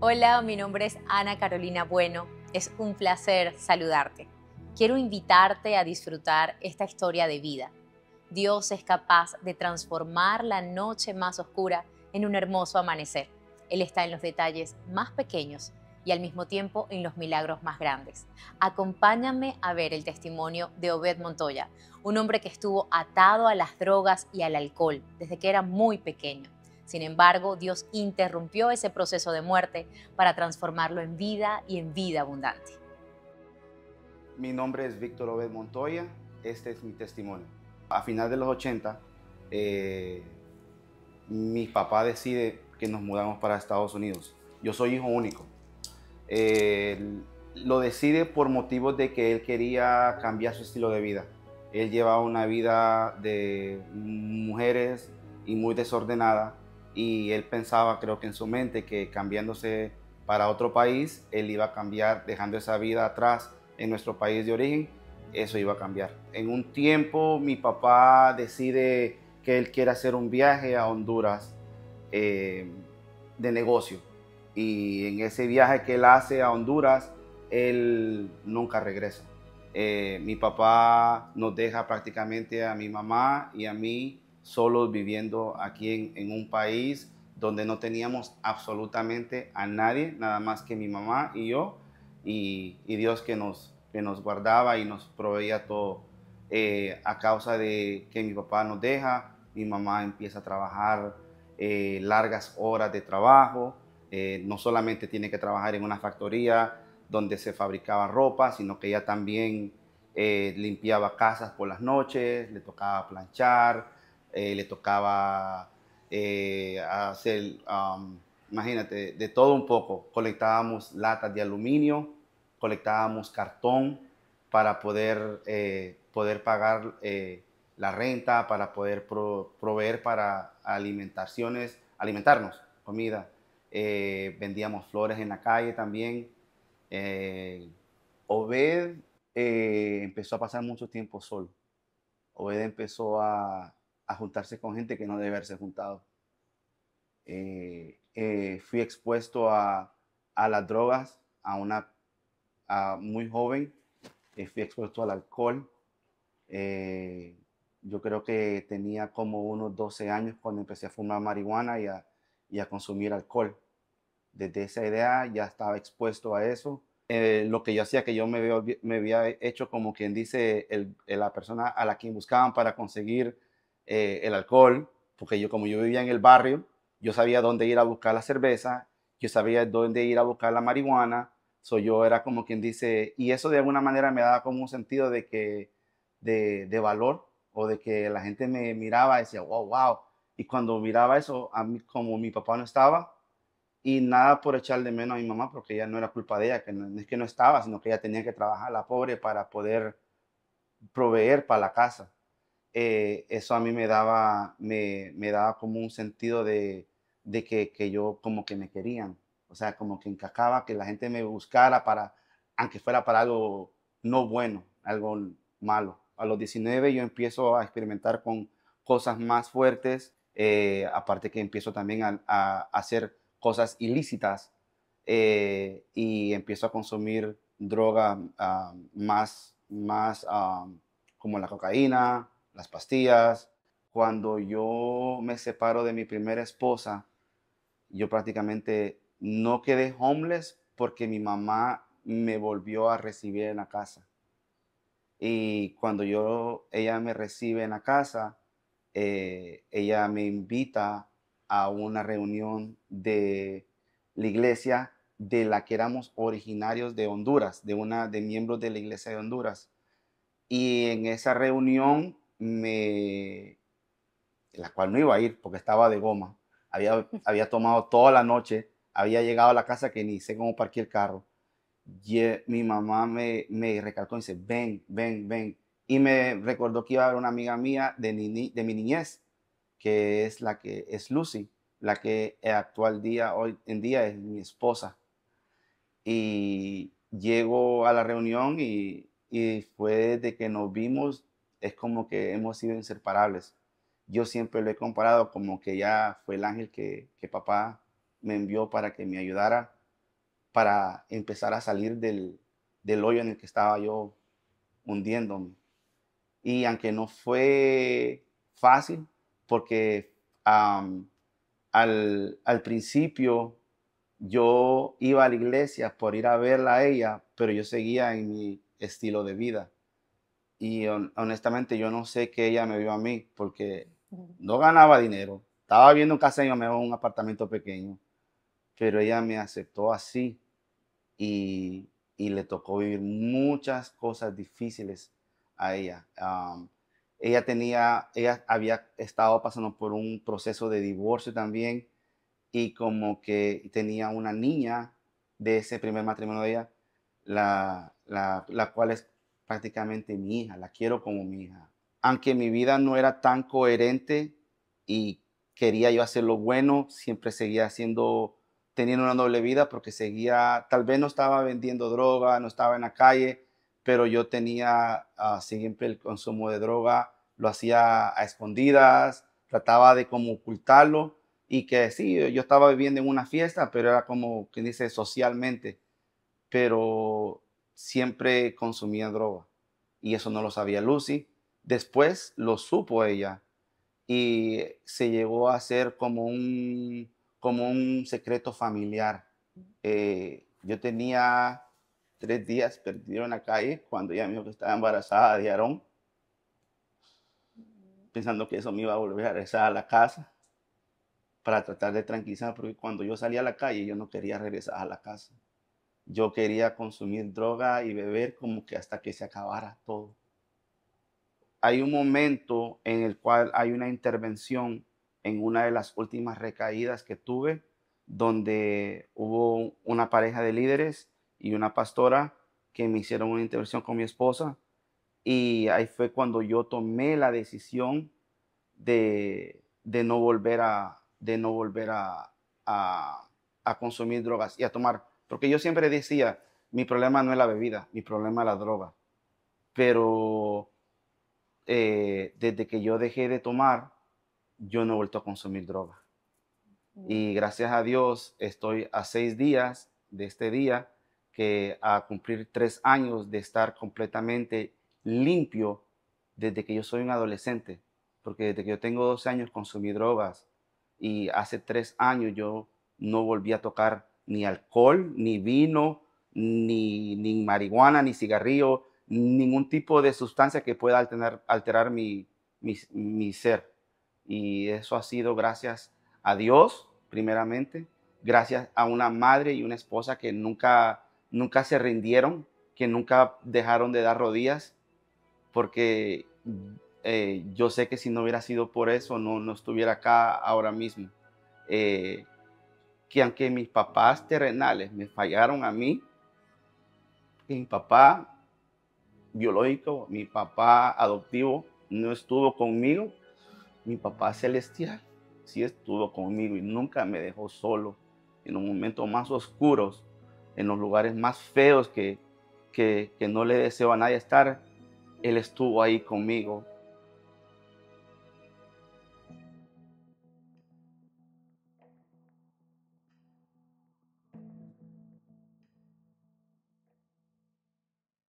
Hola, mi nombre es Ana Carolina Bueno. Es un placer saludarte. Quiero invitarte a disfrutar esta historia de vida. Dios es capaz de transformar la noche más oscura en un hermoso amanecer. Él está en los detalles más pequeños y al mismo tiempo en los milagros más grandes. Acompáñame a ver el testimonio de Obed Montoya, un hombre que estuvo atado a las drogas y al alcohol desde que era muy pequeño. Sin embargo, Dios interrumpió ese proceso de muerte para transformarlo en vida y en vida abundante. Mi nombre es Víctor Obed Montoya, este es mi testimonio. A final de los 80, eh, mi papá decide que nos mudamos para Estados Unidos. Yo soy hijo único. lo decide por motivos de que él quería cambiar su estilo de vida. Él llevaba una vida de mujeres y muy desordenada y él pensaba, creo que en su mente, que cambiándose para otro país, él iba a cambiar, dejando esa vida atrás en nuestro país de origen, eso iba a cambiar. En un tiempo mi papá decide que él quiere hacer un viaje a Honduras eh, de negocio y en ese viaje que él hace a Honduras, él nunca regresa. Eh, mi papá nos deja prácticamente a mi mamá y a mí solo viviendo aquí en, un país donde no teníamos absolutamente a nadie, nada más que mi mamá y yo, y, Dios que nos, guardaba y nos proveía todo. Eh, a causa de que mi papá nos deja, mi mamá empieza a trabajar eh, largas horas de trabajo, eh, no solamente tiene que trabajar en una factoría donde se fabricaba ropa, sino que ella también limpiaba casas por las noches, le tocaba planchar, eh, le tocaba eh, hacer, um, imagínate, de todo un poco. Colectábamos latas de aluminio, colectábamos cartón para poder, eh, poder pagar la renta, para poder proveer para alimentaciones, alimentarnos, comida. vendíamos flores en la calle también. Obed empezó a pasar mucho tiempo solo. Obed empezó a, a juntarse con gente que no debe haberse juntado. Eh, eh, fui expuesto a, a, las drogas a una muy joven, eh, fui expuesto al alcohol. yo creo que tenía como unos 12 años cuando empecé a fumar marihuana y a, y a consumir alcohol. Desde esa idea ya estaba expuesto a eso. lo que yo hacía, que yo me, veo, me había hecho como quien dice el, la persona a la que buscaban para conseguir eh, el alcohol, porque yo como yo vivía en el barrio, yo sabía dónde ir a buscar la cerveza, yo sabía dónde ir a buscar la marihuana, soy yo era como quien dice, y eso de alguna manera me daba como un sentido de que, de, valor, o de que la gente me miraba y decía, wow, wow, y cuando miraba eso, a mí como mi papá no estaba, y nada por echar de menos a mi mamá, porque ya no era culpa de ella, que no, es que no estaba, sino que ella tenía que trabajar la pobre para poder proveer para la casa. Eh, eso a mí me daba, me, daba como un sentido de, que, yo como que me querían, o sea, como que encajaba, que la gente me buscara para, aunque fuera para algo no bueno, algo malo. A los 19 yo empiezo a experimentar con cosas más fuertes, eh, aparte que empiezo también a, hacer cosas ilícitas eh, y empiezo a consumir droga ah, más, más ah, como la cocaína, las pastillas. Cuando yo me separo de mi primera esposa, yo prácticamente no quedé homeless porque mi mamá me volvió a recibir en la casa. Y cuando yo, ella me recibe en la casa, eh, ella me invita a una reunión de la iglesia de la que éramos originarios de Honduras, de una de miembros de la iglesia de Honduras. Y en esa reunión me, la cual no iba a ir porque estaba de goma, había, había tomado toda la noche, había llegado a la casa que ni sé cómo parqué el carro. Y, eh, mi mamá me, me recalcó y dice, ven, ven, ven. Y me recordó que iba a haber una amiga mía de, de mi niñez, que es la que es Lucy, la que eh, actual día, hoy en día es mi esposa. Y llego a la reunión y, y fue de que nos vimos es como que hemos sido inseparables. Yo siempre lo he comparado como que ya fue el ángel que, papá me envió para que me ayudara para empezar a salir del, hoyo en el que estaba yo hundiéndome. Y aunque no fue fácil, porque al, principio yo iba a la iglesia por ir a verla a ella, pero yo seguía en mi estilo de vida. Y honestamente yo no sé qué ella me vio a mí porque no ganaba dinero. Estaba viendo un mamá en un apartamento pequeño. Pero ella me aceptó así y, le tocó vivir muchas cosas difíciles a ella. ella tenía, ella había estado pasando por un proceso de divorcio también y como que tenía una niña de ese primer matrimonio de ella, la, la cual es, prácticamente mi hija, la quiero como mi hija. Aunque mi vida no era tan coherente y quería yo hacer lo bueno, siempre seguía haciendo, teniendo una doble vida porque seguía, tal vez no estaba vendiendo droga, no estaba en la calle, pero yo tenía ah, siempre el consumo de droga, lo hacía a escondidas, trataba de como ocultarlo y que sí, yo estaba viviendo en una fiesta, pero era como, quien dice, socialmente. Pero siempre consumía droga y eso no lo sabía Lucy. Después lo supo ella y se llegó a hacer como un, como un secreto familiar. Eh, yo tenía tres días perdido en la calle cuando ella me dijo que estaba embarazada de Aarón, pensando que eso me iba a volver a regresar a la casa para tratar de tranquilizar, porque cuando yo salía a la calle yo no quería regresar a la casa yo quería consumir droga y beber como que hasta que se acabara todo. Hay un momento en el cual hay una intervención en una de las últimas recaídas que tuve, donde hubo una pareja de líderes y una pastora que me hicieron una intervención con mi esposa. Y ahí fue cuando yo tomé la decisión de, no volver a, de no volver a consumir drogas y a tomar porque yo siempre decía, mi problema no es la bebida, mi problema es la droga. Pero eh, desde que yo dejé de tomar, yo no he vuelto a consumir droga. Y mm. gracias a Dios estoy a seis días de este día que a cumplir tres años de estar completamente limpio desde que yo soy un adolescente, porque desde que yo tengo 12 años consumí drogas y hace tres años yo no volví a tocar ni alcohol, ni vino, ni, ni marihuana, ni cigarrillo, ningún tipo de sustancia que pueda alterar, alterar mi, mi, ser. Y eso ha sido gracias a Dios, primeramente, gracias a una madre y una esposa que nunca, nunca se rindieron, que nunca dejaron de dar rodillas, porque eh, yo sé que si no hubiera sido por eso, no, no estuviera acá ahora mismo. Eh, que aunque mis papás terrenales me fallaron a mí, mi papá biológico, mi papá adoptivo no estuvo conmigo, mi papá celestial sí estuvo conmigo y nunca me dejó solo en los momentos más oscuros, en los lugares más feos que, que, no le deseo a nadie estar, Él estuvo ahí conmigo